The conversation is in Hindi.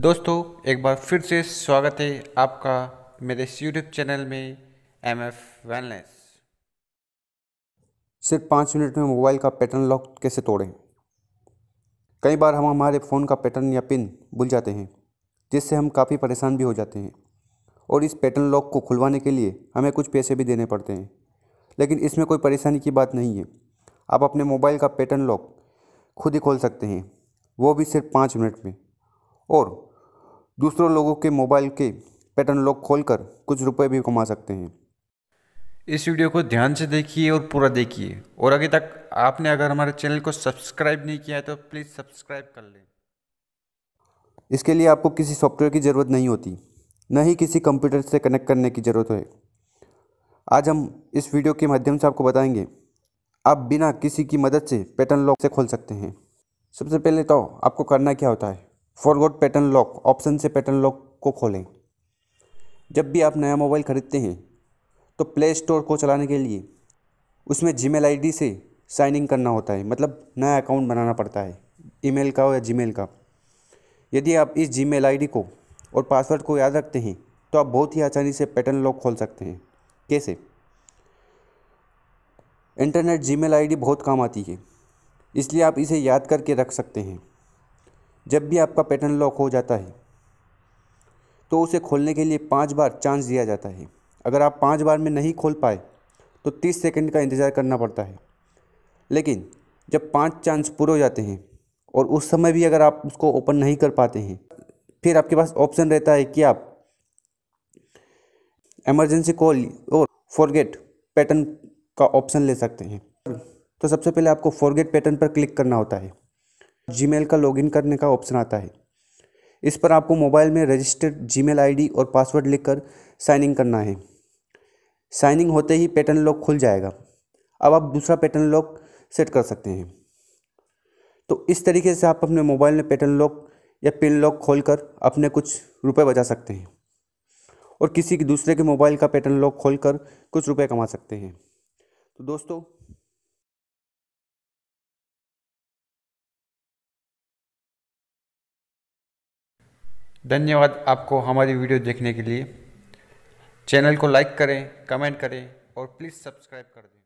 दोस्तों एक बार फिर से स्वागत है आपका मेरे यूट्यूब चैनल में एम एफ वेलनेस सिर्फ पाँच मिनट में मोबाइल का पैटर्न लॉक कैसे तोड़ें कई बार हम हमारे फ़ोन का पैटर्न या पिन भूल जाते हैं जिससे हम काफ़ी परेशान भी हो जाते हैं और इस पैटर्न लॉक को खुलवाने के लिए हमें कुछ पैसे भी देने पड़ते हैं लेकिन इसमें कोई परेशानी की बात नहीं है आप अपने मोबाइल का पैटर्न लॉक खुद ही खोल सकते हैं वो भी सिर्फ पाँच मिनट में और दूसरों लोगों के मोबाइल के पैटर्न लॉक खोलकर कुछ रुपए भी कमा सकते हैं इस वीडियो को ध्यान से देखिए और पूरा देखिए और अभी तक आपने अगर हमारे चैनल को सब्सक्राइब नहीं किया है तो प्लीज़ सब्सक्राइब कर लें इसके लिए आपको किसी सॉफ्टवेयर की ज़रूरत नहीं होती न ही किसी कंप्यूटर से कनेक्ट करने की ज़रूरत है आज हम इस वीडियो के माध्यम से आपको बताएंगे आप बिना किसी की मदद से पैटर्न लॉक से खोल सकते हैं सबसे पहले तो आपको करना क्या होता है फॉरवर्ड पैटर्न लॉक ऑप्शन से पैटर्न लॉक को खोलें जब भी आप नया मोबाइल ख़रीदते हैं तो प्ले स्टोर को चलाने के लिए उसमें जी मेल से साइन इन करना होता है मतलब नया अकाउंट बनाना पड़ता है ईमेल का या जीमेल का यदि आप इस जी मेल को और पासवर्ड को याद रखते हैं तो आप बहुत ही आसानी से पैटर्न लॉक खोल सकते हैं कैसे इंटरनेट जी मेल बहुत काम आती है इसलिए आप इसे याद करके रख सकते हैं जब भी आपका पैटर्न लॉक हो जाता है तो उसे खोलने के लिए पाँच बार चांस दिया जाता है अगर आप पाँच बार में नहीं खोल पाए तो तीस सेकेंड का इंतज़ार करना पड़ता है लेकिन जब पाँच चांस पूरे हो जाते हैं और उस समय भी अगर आप उसको ओपन नहीं कर पाते हैं फिर आपके पास ऑप्शन रहता है कि आप एमरजेंसी कॉल और फॉरगेट पैटर्न का ऑप्शन ले सकते हैं तो सबसे पहले आपको फॉरगेट पैटर्न पर क्लिक करना होता है जीमेल का लॉगिन करने का ऑप्शन आता है इस पर आपको मोबाइल में रजिस्टर्ड जीमेल आईडी और पासवर्ड लिखकर साइन इन करना है साइन इन होते ही पैटर्न लॉक खुल जाएगा अब आप दूसरा पैटर्न लॉक सेट कर सकते हैं तो इस तरीके से आप अपने मोबाइल में पैटर्न लॉक या पिन लॉक खोलकर अपने कुछ रुपए बचा सकते हैं और किसी के दूसरे के मोबाइल का पैटर्न लॉक खोलकर कुछ रुपए कमा सकते हैं तो दोस्तों धन्यवाद आपको हमारी वीडियो देखने के लिए चैनल को लाइक करें कमेंट करें और प्लीज़ सब्सक्राइब कर दें